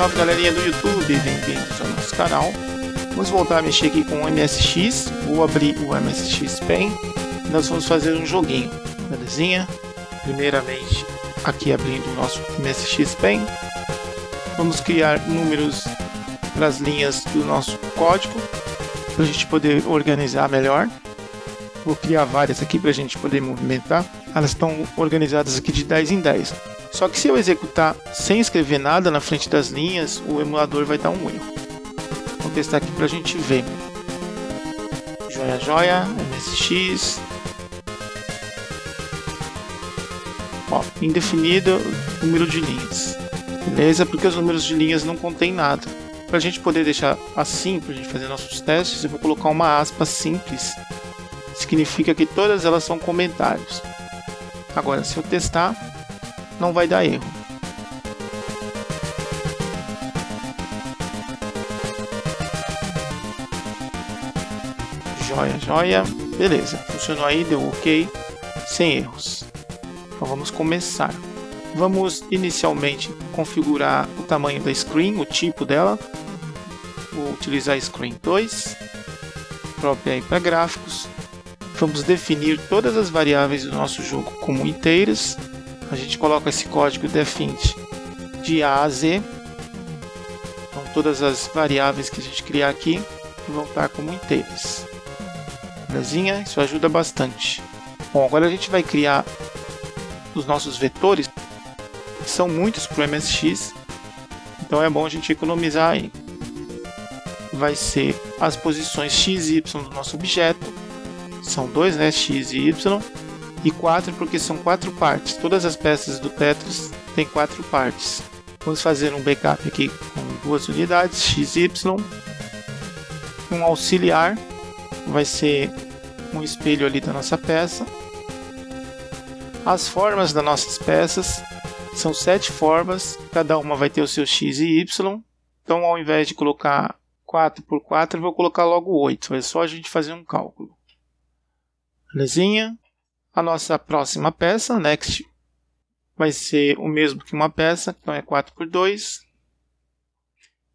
Salve galerinha do YouTube, bem-vindos ao nosso canal. Vamos voltar a mexer aqui com o MSX, vou abrir o MSX Pen nós vamos fazer um joguinho, belezinha? Primeiramente, aqui abrindo o nosso MSX Pen, vamos criar números para as linhas do nosso código, para a gente poder organizar melhor. Vou criar várias aqui para a gente poder movimentar. Elas estão organizadas aqui de 10 em 10. Só que se eu executar sem escrever nada na frente das linhas, o emulador vai dar um erro. Vou testar aqui para a gente ver. Joia, joia, MSX. Ó, indefinido número de linhas. Beleza? Porque os números de linhas não contém nada. Para a gente poder deixar assim, para a gente fazer nossos testes, eu vou colocar uma aspa simples. Significa que todas elas são comentários. Agora, se eu testar, não vai dar erro. Joia, joia. Beleza, funcionou aí, deu ok, sem erros. Então vamos começar. Vamos inicialmente configurar o tamanho da screen, o tipo dela. Vou utilizar screen 2, própria aí para gráficos. Vamos definir todas as variáveis do nosso jogo como inteiras a gente coloca esse código defint de A a Z. Então, todas as variáveis que a gente criar aqui vão estar como inteiras. Belezinha? Isso ajuda bastante. Bom, agora a gente vai criar os nossos vetores. São muitos para o MSX, então é bom a gente economizar aí. Vai ser as posições x e y do nosso objeto. São dois, né? x e y e 4 porque são quatro partes. Todas as peças do Tetris têm quatro partes. Vamos fazer um backup aqui com duas unidades, x e y um auxiliar, vai ser um espelho ali da nossa peça. As formas das nossas peças são sete formas, cada uma vai ter o seu X e Y. Então, ao invés de colocar 4 por 4, eu vou colocar logo 8. É só a gente fazer um cálculo. Belezinha? A nossa próxima peça, next, vai ser o mesmo que uma peça, então é 4 por 2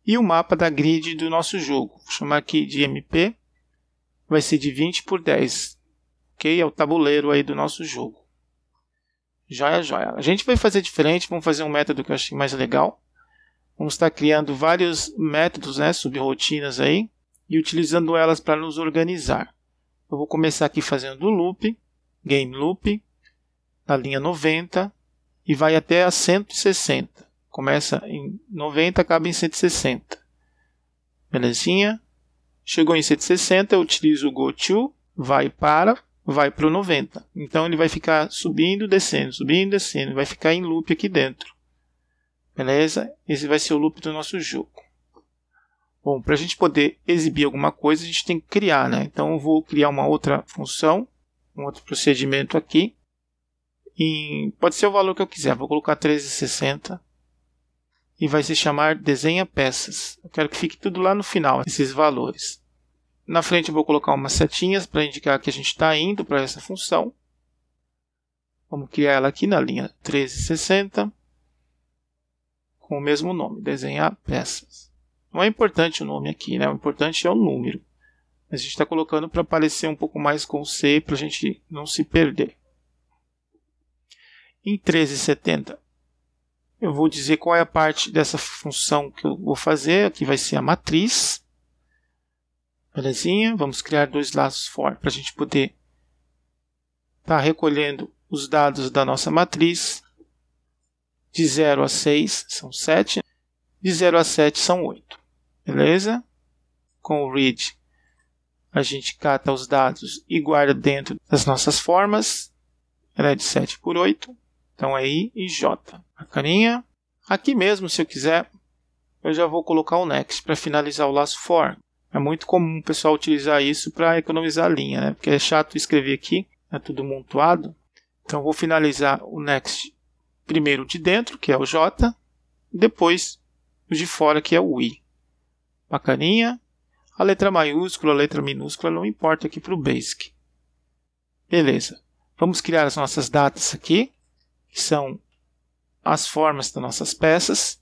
E o mapa da grid do nosso jogo, vou chamar aqui de MP, vai ser de 20 por 10, ok? É o tabuleiro aí do nosso jogo. Joia, joia. A gente vai fazer diferente, vamos fazer um método que eu achei mais legal. Vamos estar criando vários métodos, né, subrotinas aí, e utilizando elas para nos organizar. Eu vou começar aqui fazendo o loop. Game Loop, na linha 90 e vai até a 160. Começa em 90, acaba em 160. Belezinha? Chegou em 160, eu utilizo o GoTo, vai para, vai para o 90. Então ele vai ficar subindo, descendo, subindo, descendo, vai ficar em loop aqui dentro. Beleza? Esse vai ser o loop do nosso jogo. Bom, para a gente poder exibir alguma coisa, a gente tem que criar, né? Então eu vou criar uma outra função um outro procedimento aqui. E pode ser o valor que eu quiser, vou colocar 13,60 e vai se chamar desenha peças. Eu quero que fique tudo lá no final, esses valores. Na frente vou colocar umas setinhas para indicar que a gente está indo para essa função. Vamos criar ela aqui na linha 1360 com o mesmo nome, desenhar peças. Não é importante o nome aqui, né? o importante é o número. A gente está colocando para aparecer um pouco mais com o C, para a gente não se perder. Em 1370, eu vou dizer qual é a parte dessa função que eu vou fazer. Aqui vai ser a matriz. Belezinha? Vamos criar dois laços for para a gente poder estar tá recolhendo os dados da nossa matriz. De 0 a 6 são 7. De 0 a 7 são 8. Beleza? Com o read a gente cata os dados e guarda dentro das nossas formas. Ela é de 7 por 8. Então é I e J. Bacaninha. Aqui mesmo, se eu quiser, eu já vou colocar o next para finalizar o laço for. É muito comum o pessoal utilizar isso para economizar linha, né? Porque é chato escrever aqui, é tudo montuado. Então vou finalizar o next primeiro de dentro, que é o J, depois o de fora, que é o I. Bacaninha. A letra maiúscula, a letra minúscula, não importa aqui para o Basic. Beleza. Vamos criar as nossas datas aqui, que são as formas das nossas peças.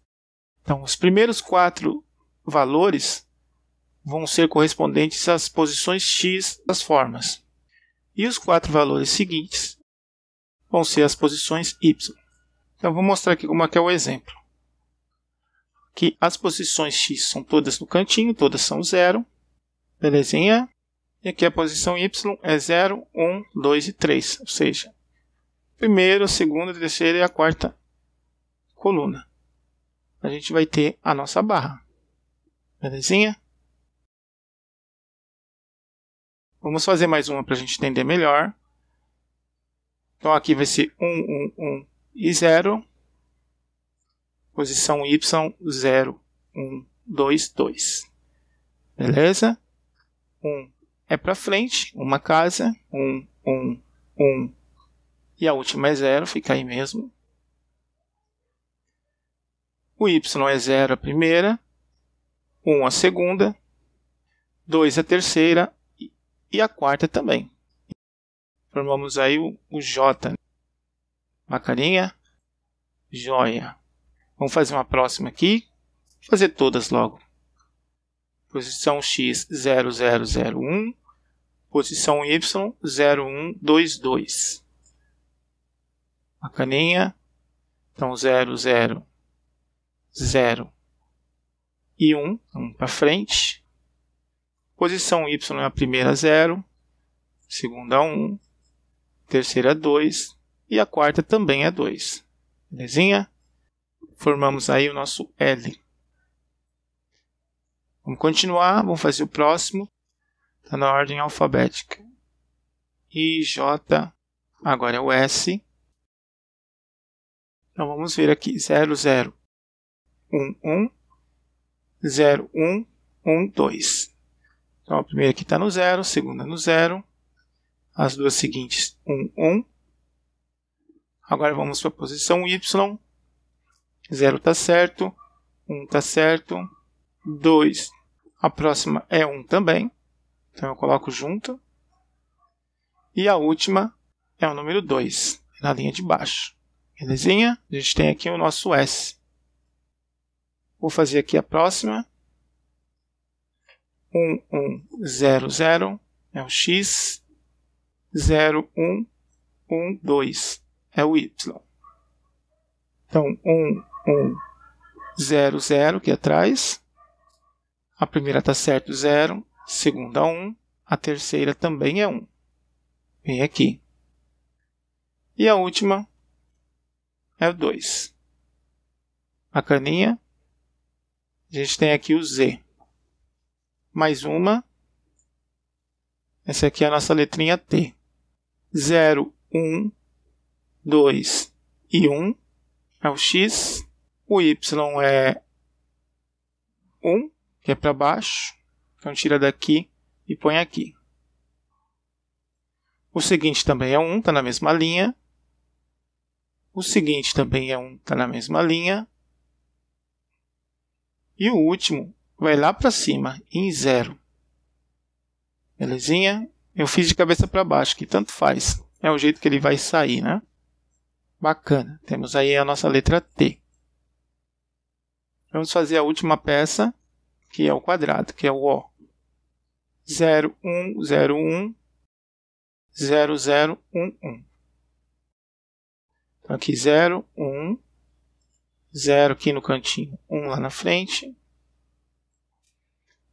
Então, os primeiros quatro valores vão ser correspondentes às posições x das formas. E os quatro valores seguintes vão ser as posições y. Então, vou mostrar aqui como é que é o exemplo que as posições x são todas no cantinho, todas são zero, belezinha? E aqui a posição y é 0, 1, 2 e 3, ou seja, primeiro, segunda, terceira e a quarta coluna. A gente vai ter a nossa barra, belezinha? Vamos fazer mais uma para a gente entender melhor. Então aqui vai ser 1, 1, 1 e 0 posição Y0, 1, 2, 2. Beleza? 1 é para frente, uma casa, 1, 1, 1. E a última é 0, fica aí mesmo. O y é 0 a primeira, 1 a segunda, 2 a terceira e a quarta também. Formamos aí o, J. Uma né? carinha, joia. Vamos fazer uma próxima aqui. Vou fazer todas logo. Posição X 0001, posição Y 0122. Bacaninha. Então 00 0 e 1, 1 para frente. Posição Y é a primeira 0, segunda 1, terceira 2 e a quarta também é 2. Belezinha? formamos aí o nosso L. Vamos continuar, vamos fazer o próximo. Está na ordem alfabética. I, J, agora é o S. Então vamos ver aqui: 0, 0, 1, 1, 0, 1, 1, 2. Então a primeira aqui está no 0, a segunda no 0. As duas seguintes, 1, 1. Agora vamos para a posição Y, 0 está certo, 1 um está certo, 2, a próxima é 1 um também, então eu coloco junto, e a última é o número 2, na linha de baixo. Belezinha? A gente tem aqui o nosso S. Vou fazer aqui a próxima. 1, 1, 0, 0 é o X, 0, 1, 1, 2 é o Y. Então, 1, um 0, 0 aqui atrás. A primeira está certo, 0. Segunda, 1. Um. A terceira também é 1. Um. Vem aqui. E a última é o 2. Bacaninha. A gente tem aqui o Z. Mais uma. Essa aqui é a nossa letrinha T. 0, 1, 2 e 1 um é o X. O Y é 1, que é para baixo. Então tira daqui e põe aqui. O seguinte também é 1, está na mesma linha. O seguinte também é 1, está na mesma linha. E o último vai lá para cima, em zero. Belezinha? Eu fiz de cabeça para baixo, que tanto faz. É o jeito que ele vai sair, né? Bacana. Temos aí a nossa letra T. Vamos fazer a última peça, que é o quadrado, que é o O. 0, 1, 0, 1, 0, 0, 1, 1. Então, aqui 0, 1, 0 aqui no cantinho, 1 lá na frente.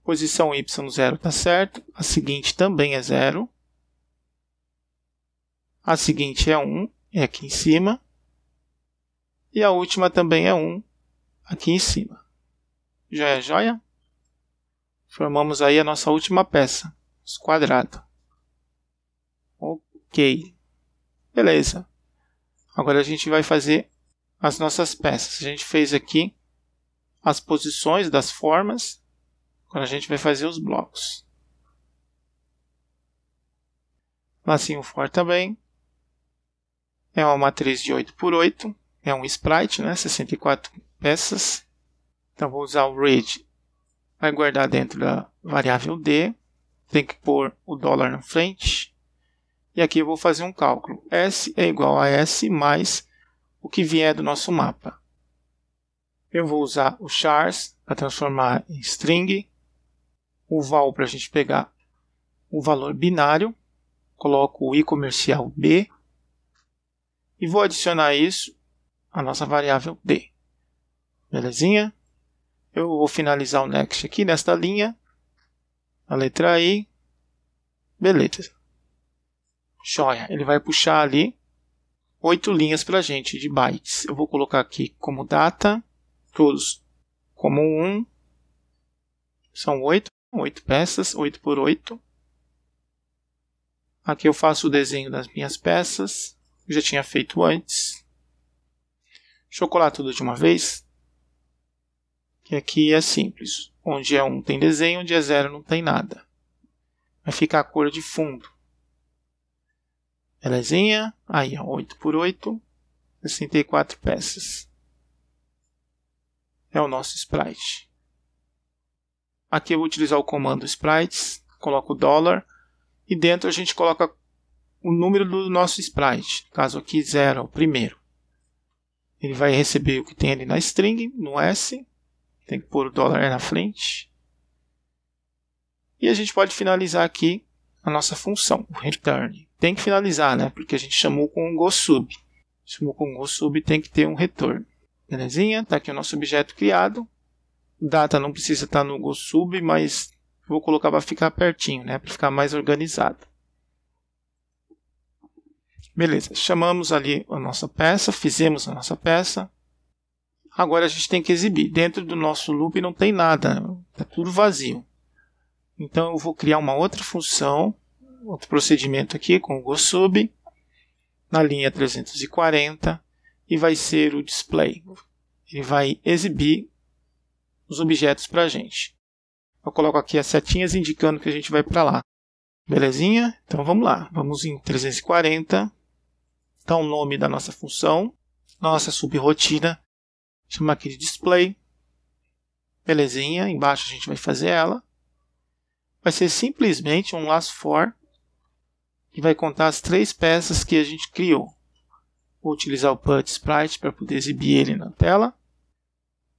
Posição Y, 0 está certo. A seguinte também é 0. A seguinte é 1, é aqui em cima. E a última também é 1, aqui em cima. Joia, é joia. Formamos aí a nossa última peça, os quadrados. Ok. Beleza. Agora a gente vai fazer as nossas peças. A gente fez aqui as posições das formas. Agora a gente vai fazer os blocos. Lacinho for também. É uma matriz de 8 por 8. É um sprite, né? 64 peças. Então vou usar o read, vai guardar dentro da variável d, tem que pôr o dólar na frente. E aqui eu vou fazer um cálculo. S é igual a S mais o que vier do nosso mapa. Eu vou usar o chars para transformar em string, o val para a gente pegar o valor binário, coloco o i comercial b e vou adicionar isso à nossa variável d. Belezinha? Eu vou finalizar o next aqui nesta linha. A letra I. Beleza. Joia. Ele vai puxar ali oito linhas para a gente de bytes. Eu vou colocar aqui como data, todos como um. São oito. Oito peças, oito por oito. Aqui eu faço o desenho das minhas peças. Eu já tinha feito antes. Deixa eu colar tudo de uma vez que aqui é simples. Onde é 1 um, tem desenho, onde é 0 não tem nada. Vai ficar a cor de fundo. Belezinha? É aí, ó, 8 por 8, 64 peças. É o nosso sprite. Aqui eu vou utilizar o comando sprites, coloco o dólar e dentro a gente coloca o número do nosso sprite. Caso aqui 0, é o primeiro. Ele vai receber o que tem ali na string, no S, tem que pôr o dólar na frente. E a gente pode finalizar aqui a nossa função, o return. Tem que finalizar, né? Porque a gente chamou com um GoSub. Chamou com um GoSub, tem que ter um retorno. Belezinha? Tá aqui o nosso objeto criado. Data não precisa estar no GoSub, mas vou colocar para ficar pertinho, né? Para ficar mais organizado. Beleza, chamamos ali a nossa peça, fizemos a nossa peça. Agora a gente tem que exibir. Dentro do nosso loop não tem nada, está tudo vazio. Então eu vou criar uma outra função, outro procedimento aqui com o GoSub, na linha 340, e vai ser o display. Ele vai exibir os objetos para a gente. Eu coloco aqui as setinhas indicando que a gente vai para lá. Belezinha? Então vamos lá. Vamos em 340. Então o nome da nossa função, nossa subrotina chamar aqui de display. Belezinha, embaixo a gente vai fazer ela. Vai ser simplesmente um last for que vai contar as três peças que a gente criou. Vou utilizar o put sprite para poder exibir ele na tela.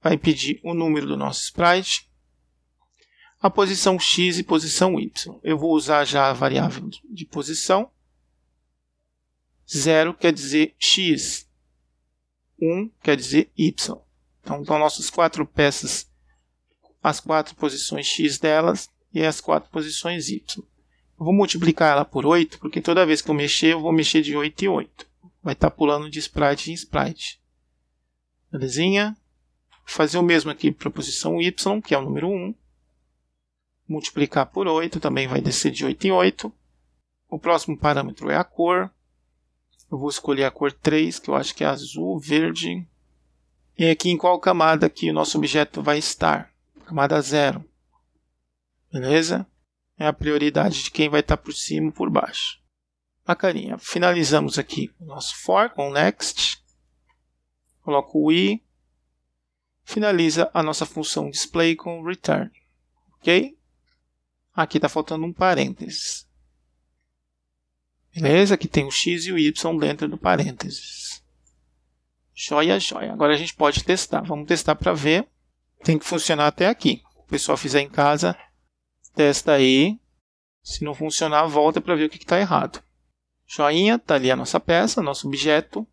Vai pedir o número do nosso sprite, a posição x e posição y. Eu vou usar já a variável de posição. Zero quer dizer x, 1 quer dizer Y. Então, são nossas quatro peças, as quatro posições X delas e as quatro posições Y. Eu vou multiplicar ela por 8, porque toda vez que eu mexer, eu vou mexer de 8 em 8. Vai estar tá pulando de sprite em sprite. Belezinha? Vou fazer o mesmo aqui para a posição Y, que é o número 1. Multiplicar por 8, também vai descer de 8 em 8. O próximo parâmetro é a cor. Eu vou escolher a cor 3, que eu acho que é azul, verde. E aqui em qual camada que o nosso objeto vai estar. Camada 0. Beleza? É a prioridade de quem vai estar por cima ou por baixo. Bacaninha. Finalizamos aqui o nosso for com next. Coloco o i. Finaliza a nossa função display com return. Ok? Aqui está faltando um parênteses. Né? Beleza? Que tem o x e o y dentro do parênteses. Joia, joia. Agora a gente pode testar. Vamos testar para ver. Tem que funcionar até aqui. O pessoal fizer em casa, testa aí. Se não funcionar, volta para ver o que está errado. Joinha, tá ali a nossa peça, nosso objeto.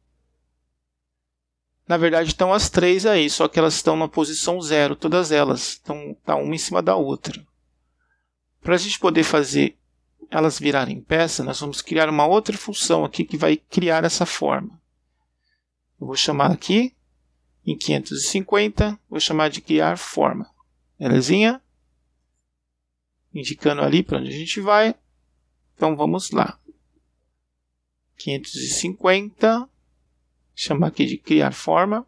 Na verdade, estão as três aí, só que elas estão na posição zero, todas elas. Então, tá uma em cima da outra. Para a gente poder fazer elas virarem peça, nós vamos criar uma outra função aqui que vai criar essa forma. Eu vou chamar aqui, em 550, vou chamar de criar forma. Belezinha? Indicando ali para onde a gente vai. Então vamos lá. 550, chamar aqui de criar forma.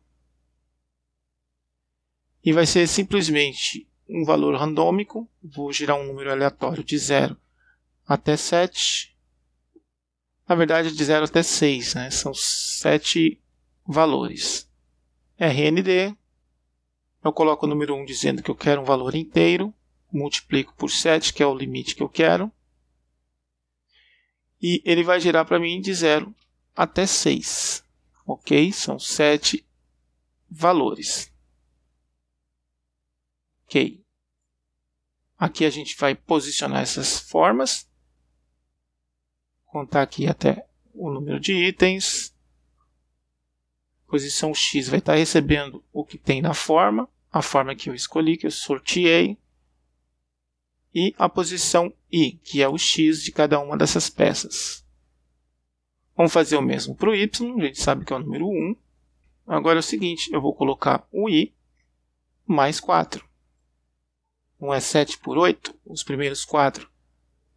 E vai ser simplesmente um valor randômico, vou gerar um número aleatório de 0 até 7. Na verdade, de 0 até 6, né? São 7 valores. RND, eu coloco o número 1 dizendo que eu quero um valor inteiro, multiplico por 7, que é o limite que eu quero, e ele vai girar para mim de 0 até 6, ok? São 7 valores. Ok. Aqui a gente vai posicionar essas formas contar aqui até o número de itens. Posição X vai estar recebendo o que tem na forma, a forma que eu escolhi, que eu sorteei, e a posição I, que é o X de cada uma dessas peças. Vamos fazer o mesmo para o Y, a gente sabe que é o número 1. Agora é o seguinte, eu vou colocar o I mais 4. 1 é 7 por 8, os primeiros 4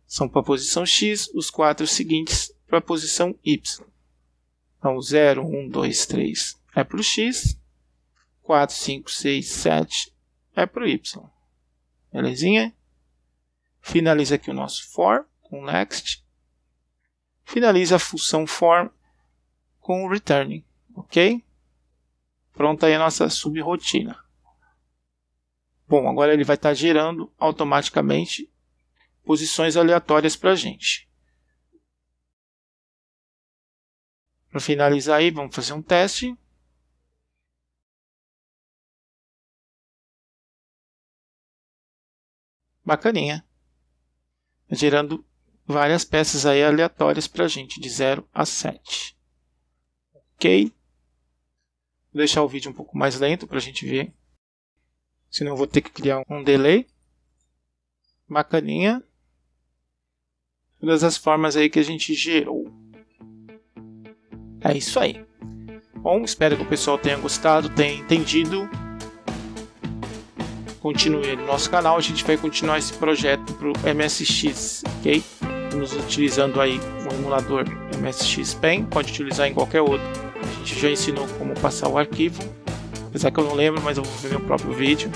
são para a posição x, os quatro seguintes para a posição y. Então, 0, 1, 2, 3 é para o x, 4, 5, 6, 7 é para o y. Belezinha? Finaliza aqui o nosso for com next. Finaliza a função form com o returning, ok? Pronta aí a nossa subrotina. Bom, agora ele vai estar gerando automaticamente posições aleatórias para a gente. Para finalizar aí, vamos fazer um teste. Bacaninha. Gerando várias peças aí aleatórias para a gente, de 0 a 7. Ok? Vou deixar o vídeo um pouco mais lento para a gente ver. Senão vou ter que criar um delay. Bacaninha todas as formas aí que a gente gerou. É isso aí. Bom, espero que o pessoal tenha gostado, tenha entendido. Continue no nosso canal, a gente vai continuar esse projeto para o MSX, ok? Nos utilizando aí o emulador MSX Pen, pode utilizar em qualquer outro. A gente já ensinou como passar o arquivo, apesar que eu não lembro, mas eu vou ver meu próprio vídeo.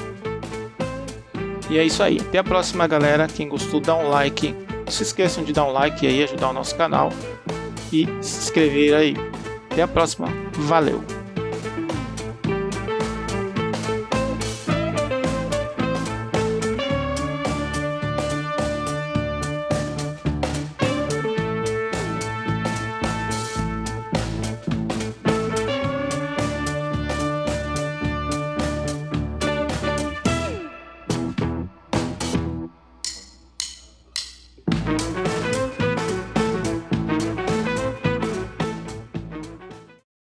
E é isso aí, até a próxima galera, quem gostou dá um like, não se esqueçam de dar um like aí, ajudar o nosso canal e se inscrever aí. Até a próxima. Valeu!